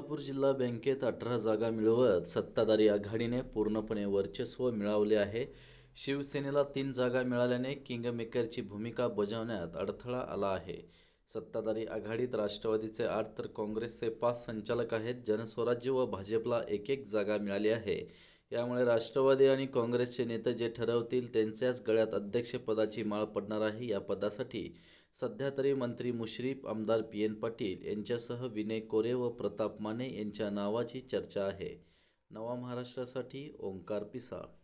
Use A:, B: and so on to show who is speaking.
A: सोलापूर जिल्हा बँकेत अठरा जागा मिळवत सत्ताधारी आघाडीने पूर्णपणे वर्चस्व मिळवले आहे शिवसेनेला तीन जागा मिळाल्याने किंगमेकरची भूमिका बजावण्यात अडथळा आला आहे सत्ताधारी आघाडीत राष्ट्रवादीचे आठ तर काँग्रेसचे पाच संचालक आहेत जनस्वराज्य व भाजपला एक एक जागा मिळाली आहे यामुळे राष्ट्रवादी आणि काँग्रेसचे नेते जे ठरवतील त्यांच्याच गळ्यात अध्यक्षपदाची माळ पडणार आहे या पदासाठी सध्या तरी मंत्री मुश्रीफ आमदार पी एन पाटील यांच्यासह विनय कोरे व प्रताप माने यांच्या नावाची चर्चा आहे नवा महाराष्ट्रासाठी ओंकार पिसाळ